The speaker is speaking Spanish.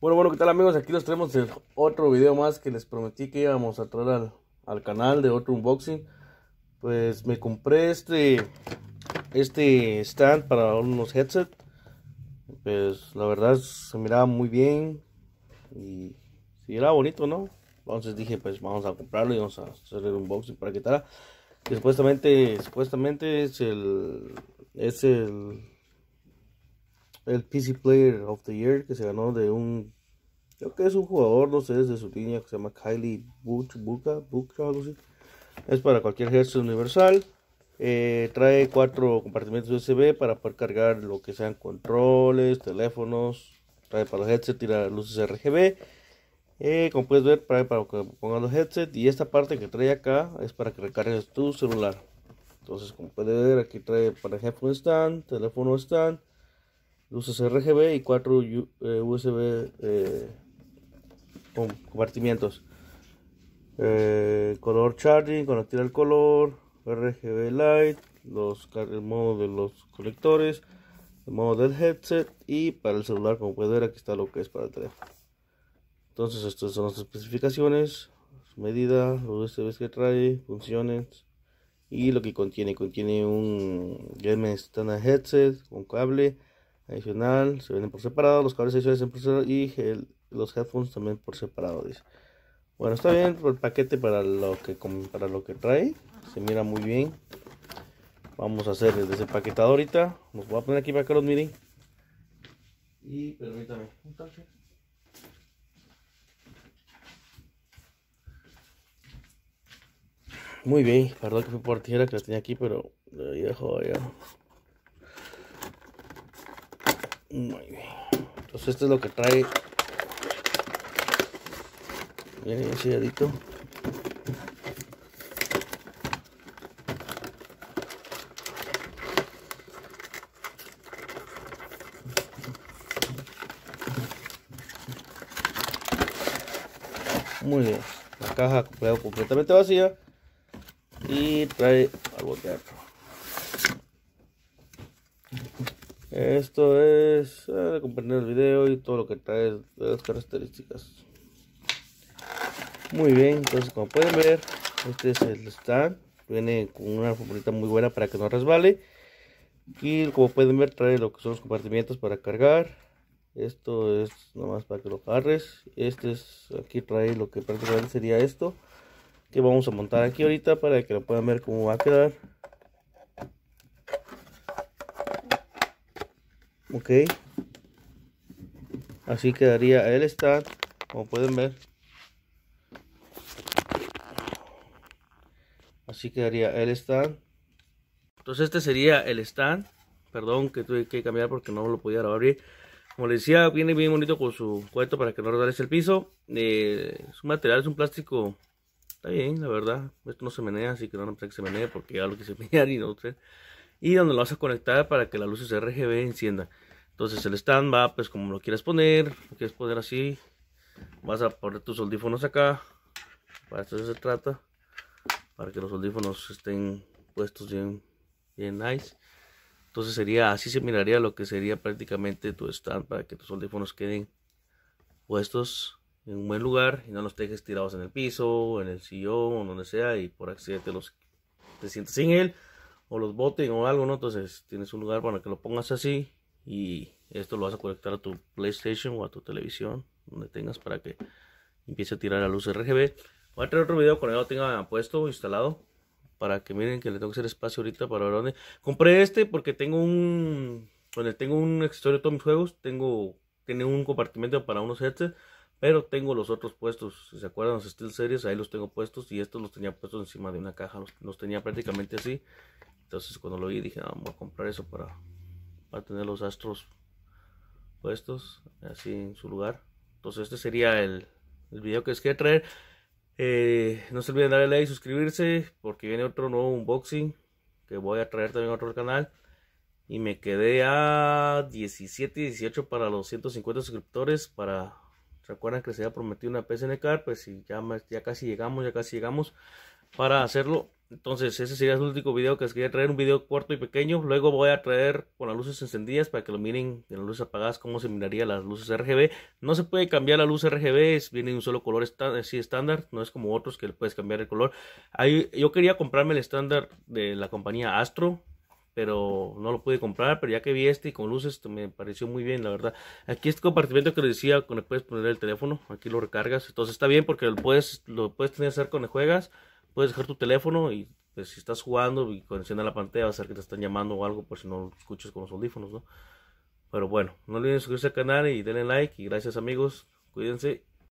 Bueno, bueno, ¿qué tal amigos? Aquí nos traemos el otro video más que les prometí que íbamos a traer al, canal de otro unboxing. Pues me compré este, este stand para unos headset. Pues la verdad se miraba muy bien y si era bonito, ¿no? Entonces dije, pues vamos a comprarlo y vamos a hacer el unboxing para que tal. Supuestamente, supuestamente es el, es el el PC Player of the Year que se ganó de un creo que es un jugador, no sé, de su línea que se llama Kylie Buch, Buka, algo así. Es para cualquier headset universal. Eh, trae cuatro compartimentos USB para poder cargar lo que sean controles, teléfonos. Trae para los headset, tira luces RGB. Eh, como puedes ver, trae para que pongan los headsets Y esta parte que trae acá es para que recargues tu celular. Entonces, como puedes ver, aquí trae para headphone stand, teléfono stand luces RGB y 4 USB eh, eh compartimientos. Eh, color charging, conectar el color, RGB light, los, el modo de los colectores, el modo del headset y para el celular como puede ver aquí está lo que es para el teléfono. Entonces estas son las especificaciones, su medida, los USBs que trae, funciones y lo que contiene. Contiene un Game Standard Headset con cable Adicional, se venden por separado, los cables adicionales por separado y los headphones también por separado, dice. Bueno, está bien el paquete para lo que para lo que trae, se mira muy bien. Vamos a hacer ese paquetado ahorita, los voy a poner aquí para que los miren. Y permítame, un toque Muy bien, perdón que fui por tijera que la tenía aquí, pero la dejo allá. Muy bien. Entonces esto es lo que trae. Miren el selladito. Muy bien. La caja quedó completamente vacía. Y trae algo de esto es para eh, comprender el video y todo lo que trae de las características. Muy bien, entonces como pueden ver, este es el stand. Viene con una formulita muy buena para que no resbale. Y como pueden ver, trae lo que son los compartimientos para cargar. Esto es nomás para que lo agarres. Este es, aquí trae lo que prácticamente sería esto. Que vamos a montar aquí ahorita para que lo puedan ver cómo va a quedar. ok así quedaría el stand, como pueden ver así quedaría el stand entonces este sería el stand perdón que tuve que cambiar porque no lo podía abrir, como les decía viene bien bonito con su cuento para que no rodales el piso eh, su material es un plástico está bien la verdad esto no se menea así que no me que se menee porque ya lo que se menea y no usted y donde lo vas a conectar para que las luces RGB enciendan. Entonces el stand va pues como lo quieras poner, lo quieres poner así, vas a poner tus audífonos acá, para esto se trata, para que los audífonos estén puestos bien, bien nice. Entonces sería, así se miraría lo que sería prácticamente tu stand para que tus audífonos queden puestos en un buen lugar y no los dejes tirados en el piso, en el sillón o donde sea y por accidente los te sientes sin él o los boten o algo, ¿no? Entonces tienes un lugar para que lo pongas así y esto lo vas a conectar a tu PlayStation o a tu televisión, donde tengas para que empiece a tirar la luz RGB. Voy a traer otro video cuando ya lo tenga puesto, instalado, para que miren que le tengo que hacer espacio ahorita para ver dónde. Compré este porque tengo un, donde tengo un accesorio de todos mis juegos, tengo, tiene un compartimento para unos headsets. Pero tengo los otros puestos, si se acuerdan los Steel Series, ahí los tengo puestos y estos los tenía puestos encima de una caja, los, los tenía prácticamente así entonces cuando lo vi dije, ah, vamos a comprar eso para, para tener los astros puestos así en su lugar. Entonces este sería el, el video que les quería traer. Eh, no se olviden darle like y suscribirse porque viene otro nuevo unboxing que voy a traer también a otro canal. Y me quedé a 17 y 18 para los 150 suscriptores. Para, recuerden que se había prometido una PSN Car? Pues ya, ya casi llegamos, ya casi llegamos para hacerlo. Entonces, ese sería el último video que les quería traer, un video corto y pequeño. Luego voy a traer con las luces encendidas para que lo miren en las luces apagadas cómo se miraría las luces RGB. No se puede cambiar la luz RGB, viene de un solo color estándar, no es como otros que le puedes cambiar el color. Ahí, yo quería comprarme el estándar de la compañía Astro, pero no lo pude comprar, pero ya que vi este y con luces este, me pareció muy bien, la verdad. Aquí este compartimento que les decía, con el puedes poner el teléfono, aquí lo recargas, entonces está bien porque lo puedes, lo puedes tener cerca cuando juegas puedes dejar tu teléfono y pues, si estás jugando y condiciona la pantalla, va a ser que te están llamando o algo por si no escuchas con los audífonos, ¿no? Pero bueno, no olviden suscribirse al canal y denle like y gracias amigos, cuídense